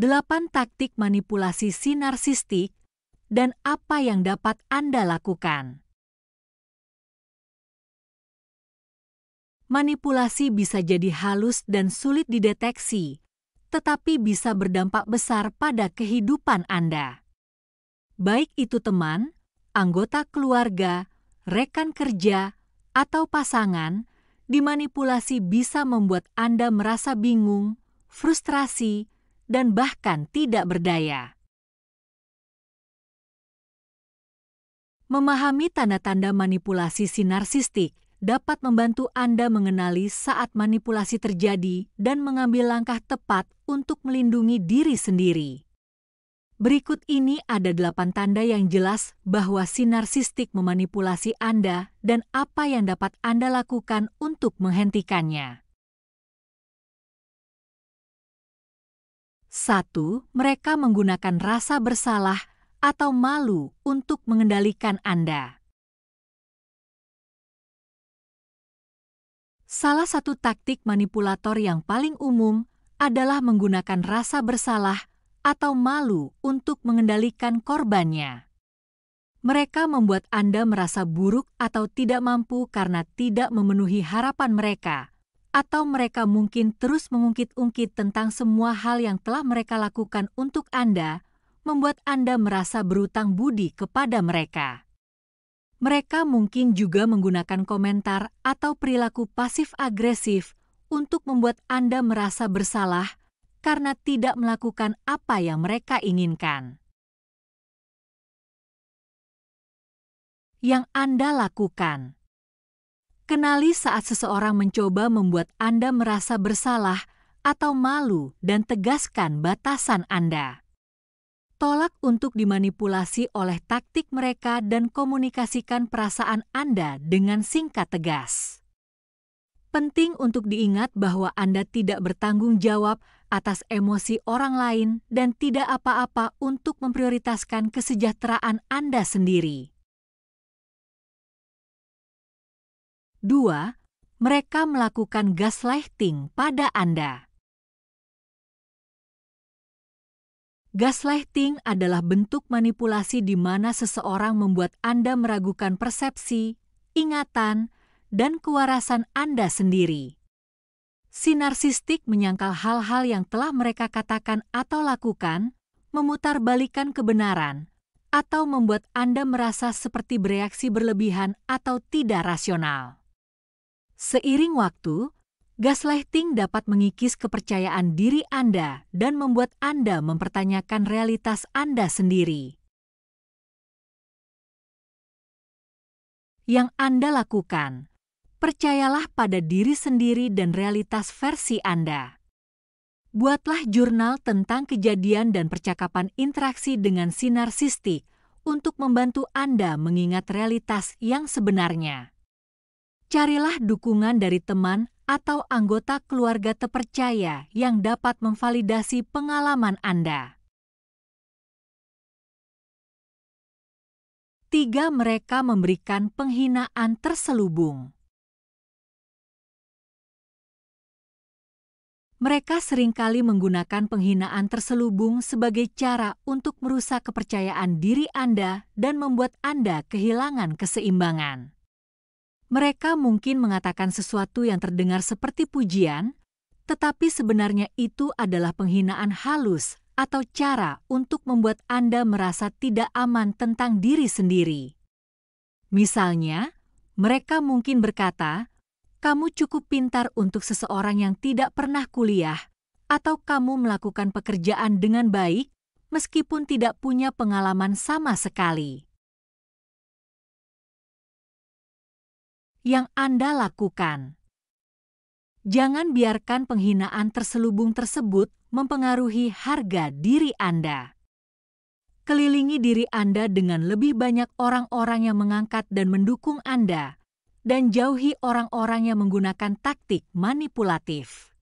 8 taktik manipulasi sinarsistik, dan apa yang dapat Anda lakukan. Manipulasi bisa jadi halus dan sulit dideteksi, tetapi bisa berdampak besar pada kehidupan Anda. Baik itu teman, anggota keluarga, rekan kerja, atau pasangan, dimanipulasi bisa membuat Anda merasa bingung, frustrasi, dan bahkan tidak berdaya. Memahami tanda-tanda manipulasi sinarsistik dapat membantu Anda mengenali saat manipulasi terjadi dan mengambil langkah tepat untuk melindungi diri sendiri. Berikut ini ada delapan tanda yang jelas bahwa sinarsistik memanipulasi Anda dan apa yang dapat Anda lakukan untuk menghentikannya. Satu, mereka menggunakan rasa bersalah atau malu untuk mengendalikan Anda. Salah satu taktik manipulator yang paling umum adalah menggunakan rasa bersalah atau malu untuk mengendalikan korbannya. Mereka membuat Anda merasa buruk atau tidak mampu karena tidak memenuhi harapan mereka, atau mereka mungkin terus mengungkit-ungkit tentang semua hal yang telah mereka lakukan untuk Anda, membuat Anda merasa berutang budi kepada mereka. Mereka mungkin juga menggunakan komentar atau perilaku pasif agresif untuk membuat Anda merasa bersalah karena tidak melakukan apa yang mereka inginkan. Yang Anda lakukan Kenali saat seseorang mencoba membuat Anda merasa bersalah atau malu dan tegaskan batasan Anda. Tolak untuk dimanipulasi oleh taktik mereka dan komunikasikan perasaan Anda dengan singkat tegas. Penting untuk diingat bahwa Anda tidak bertanggung jawab atas emosi orang lain dan tidak apa-apa untuk memprioritaskan kesejahteraan Anda sendiri. 2. Mereka melakukan gaslighting pada Anda. Gaslighting adalah bentuk manipulasi di mana seseorang membuat Anda meragukan persepsi, ingatan, dan kewarasan Anda sendiri. Si narsistik menyangkal hal-hal yang telah mereka katakan atau lakukan, memutarbalikan kebenaran, atau membuat Anda merasa seperti bereaksi berlebihan atau tidak rasional. Seiring waktu, gaslighting dapat mengikis kepercayaan diri Anda dan membuat Anda mempertanyakan realitas Anda sendiri. Yang Anda lakukan, percayalah pada diri sendiri dan realitas versi Anda. Buatlah jurnal tentang kejadian dan percakapan interaksi dengan sinar sistik untuk membantu Anda mengingat realitas yang sebenarnya carilah dukungan dari teman atau anggota keluarga terpercaya yang dapat memvalidasi pengalaman Anda. Tiga, mereka memberikan penghinaan terselubung. Mereka seringkali menggunakan penghinaan terselubung sebagai cara untuk merusak kepercayaan diri Anda dan membuat Anda kehilangan keseimbangan mereka mungkin mengatakan sesuatu yang terdengar seperti pujian, tetapi sebenarnya itu adalah penghinaan halus atau cara untuk membuat Anda merasa tidak aman tentang diri sendiri. Misalnya, mereka mungkin berkata, "Kamu cukup pintar untuk seseorang yang tidak pernah kuliah, atau kamu melakukan pekerjaan dengan baik meskipun tidak punya pengalaman sama sekali." yang Anda lakukan. Jangan biarkan penghinaan terselubung tersebut mempengaruhi harga diri Anda. Kelilingi diri Anda dengan lebih banyak orang-orang yang mengangkat dan mendukung Anda, dan jauhi orang-orang yang menggunakan taktik manipulatif.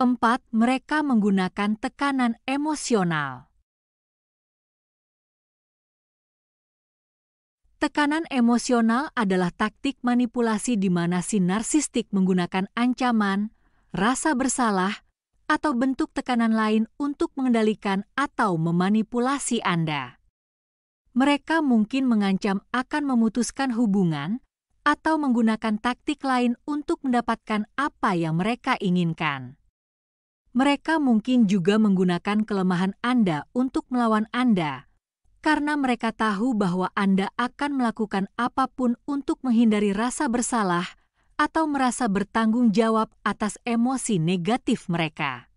4. Mereka menggunakan tekanan emosional. Tekanan emosional adalah taktik manipulasi di mana si narsistik menggunakan ancaman, rasa bersalah, atau bentuk tekanan lain untuk mengendalikan atau memanipulasi Anda. Mereka mungkin mengancam akan memutuskan hubungan atau menggunakan taktik lain untuk mendapatkan apa yang mereka inginkan. Mereka mungkin juga menggunakan kelemahan Anda untuk melawan Anda karena mereka tahu bahwa Anda akan melakukan apapun untuk menghindari rasa bersalah atau merasa bertanggung jawab atas emosi negatif mereka.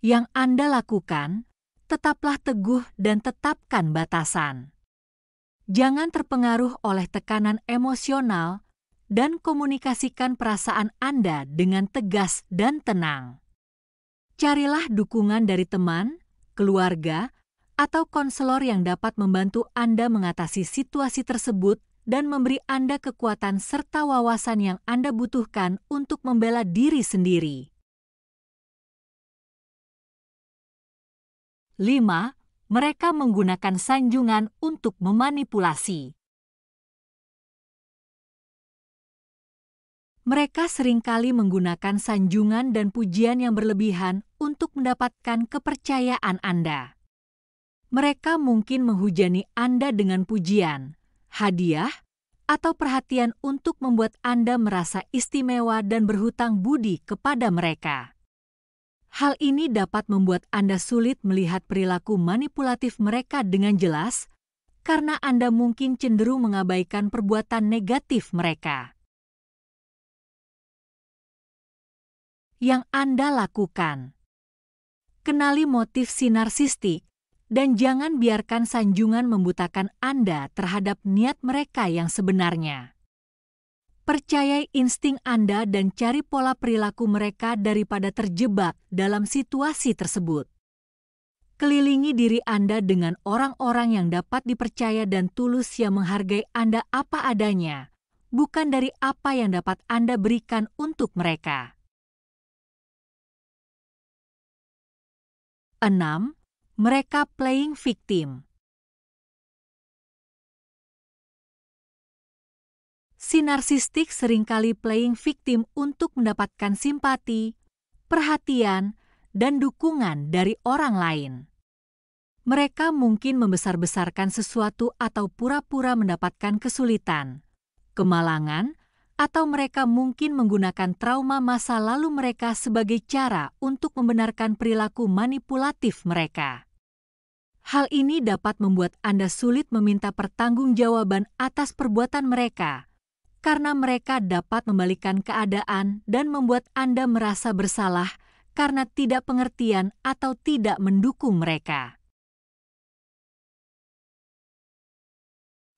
Yang Anda lakukan, tetaplah teguh dan tetapkan batasan. Jangan terpengaruh oleh tekanan emosional dan komunikasikan perasaan Anda dengan tegas dan tenang. Carilah dukungan dari teman, keluarga, atau konselor yang dapat membantu Anda mengatasi situasi tersebut dan memberi Anda kekuatan serta wawasan yang Anda butuhkan untuk membela diri sendiri. 5. Mereka menggunakan sanjungan untuk memanipulasi. Mereka seringkali menggunakan sanjungan dan pujian yang berlebihan untuk mendapatkan kepercayaan Anda. Mereka mungkin menghujani Anda dengan pujian, hadiah, atau perhatian untuk membuat Anda merasa istimewa dan berhutang budi kepada mereka. Hal ini dapat membuat Anda sulit melihat perilaku manipulatif mereka dengan jelas, karena Anda mungkin cenderung mengabaikan perbuatan negatif mereka. yang Anda lakukan. Kenali motif sinarsistik dan jangan biarkan sanjungan membutakan Anda terhadap niat mereka yang sebenarnya. Percayai insting Anda dan cari pola perilaku mereka daripada terjebak dalam situasi tersebut. Kelilingi diri Anda dengan orang-orang yang dapat dipercaya dan tulus yang menghargai Anda apa adanya, bukan dari apa yang dapat Anda berikan untuk mereka. 6. Mereka playing victim. Si narsistik seringkali playing victim untuk mendapatkan simpati, perhatian, dan dukungan dari orang lain. Mereka mungkin membesar-besarkan sesuatu atau pura-pura mendapatkan kesulitan, kemalangan, atau mereka mungkin menggunakan trauma masa lalu mereka sebagai cara untuk membenarkan perilaku manipulatif mereka. Hal ini dapat membuat Anda sulit meminta pertanggungjawaban atas perbuatan mereka, karena mereka dapat membalikkan keadaan dan membuat Anda merasa bersalah karena tidak pengertian atau tidak mendukung mereka.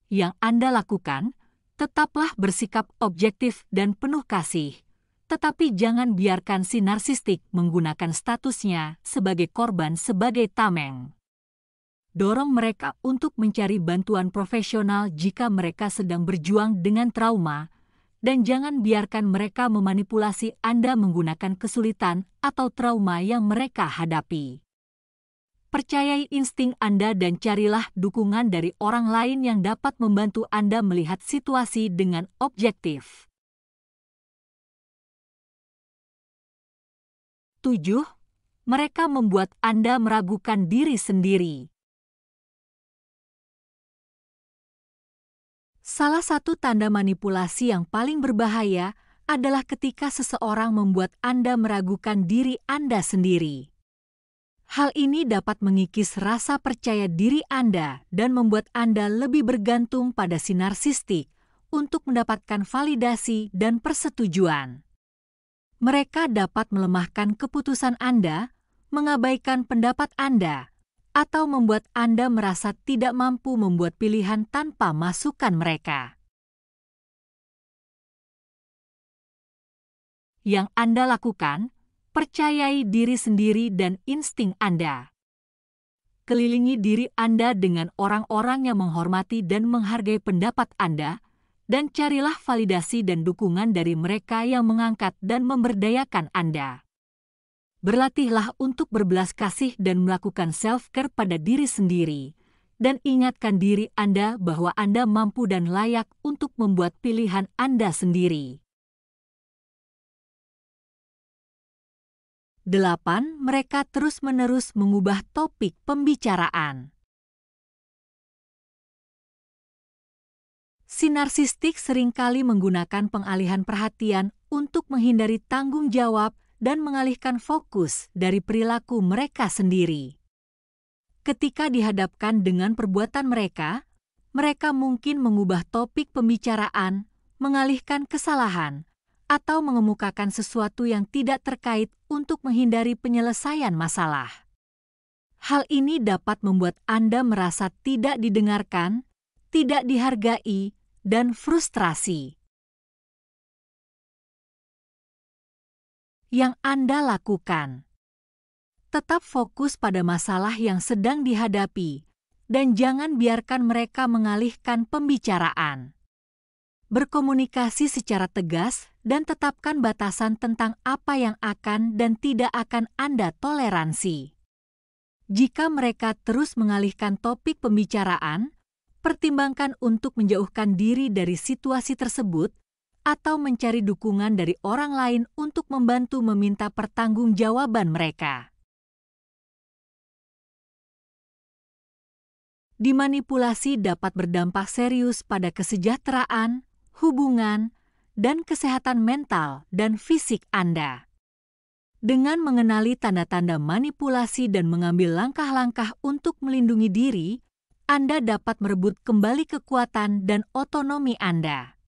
Yang Anda lakukan tetaplah bersikap objektif dan penuh kasih. Tetapi jangan biarkan si narsistik menggunakan statusnya sebagai korban sebagai tameng. Dorong mereka untuk mencari bantuan profesional jika mereka sedang berjuang dengan trauma, dan jangan biarkan mereka memanipulasi Anda menggunakan kesulitan atau trauma yang mereka hadapi. Percayai insting Anda dan carilah dukungan dari orang lain yang dapat membantu Anda melihat situasi dengan objektif. 7. Mereka membuat Anda meragukan diri sendiri. Salah satu tanda manipulasi yang paling berbahaya adalah ketika seseorang membuat Anda meragukan diri Anda sendiri. Hal ini dapat mengikis rasa percaya diri Anda dan membuat Anda lebih bergantung pada si narsistik untuk mendapatkan validasi dan persetujuan. Mereka dapat melemahkan keputusan Anda, mengabaikan pendapat Anda, atau membuat Anda merasa tidak mampu membuat pilihan tanpa masukan mereka. Yang Anda lakukan percayai diri sendiri dan insting Anda. Kelilingi diri Anda dengan orang-orang yang menghormati dan menghargai pendapat Anda, dan carilah validasi dan dukungan dari mereka yang mengangkat dan memberdayakan Anda. Berlatihlah untuk berbelas kasih dan melakukan self-care pada diri sendiri, dan ingatkan diri Anda bahwa Anda mampu dan layak untuk membuat pilihan Anda sendiri. 8. Mereka terus-menerus mengubah topik pembicaraan. Sinarsistik seringkali menggunakan pengalihan perhatian untuk menghindari tanggung jawab dan mengalihkan fokus dari perilaku mereka sendiri. Ketika dihadapkan dengan perbuatan mereka, mereka mungkin mengubah topik pembicaraan, mengalihkan kesalahan, atau mengemukakan sesuatu yang tidak terkait untuk menghindari penyelesaian masalah. Hal ini dapat membuat Anda merasa tidak didengarkan, tidak dihargai, dan frustrasi. Yang Anda lakukan tetap fokus pada masalah yang sedang dihadapi dan jangan biarkan mereka mengalihkan pembicaraan. Berkomunikasi secara tegas dan tetapkan batasan tentang apa yang akan dan tidak akan Anda toleransi. Jika mereka terus mengalihkan topik pembicaraan, pertimbangkan untuk menjauhkan diri dari situasi tersebut atau mencari dukungan dari orang lain untuk membantu meminta pertanggungjawaban mereka. Dimanipulasi dapat berdampak serius pada kesejahteraan, hubungan, dan kesehatan mental dan fisik Anda. Dengan mengenali tanda-tanda manipulasi dan mengambil langkah-langkah untuk melindungi diri, Anda dapat merebut kembali kekuatan dan otonomi Anda.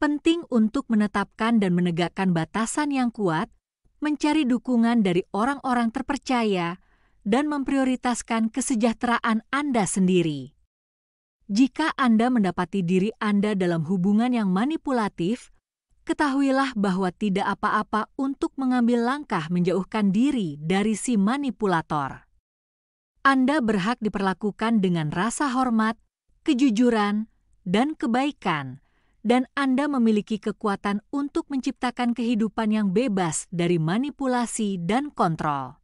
Penting untuk menetapkan dan menegakkan batasan yang kuat, mencari dukungan dari orang-orang terpercaya, dan memprioritaskan kesejahteraan Anda sendiri. Jika Anda mendapati diri Anda dalam hubungan yang manipulatif, ketahuilah bahwa tidak apa-apa untuk mengambil langkah menjauhkan diri dari si manipulator. Anda berhak diperlakukan dengan rasa hormat, kejujuran, dan kebaikan, dan Anda memiliki kekuatan untuk menciptakan kehidupan yang bebas dari manipulasi dan kontrol.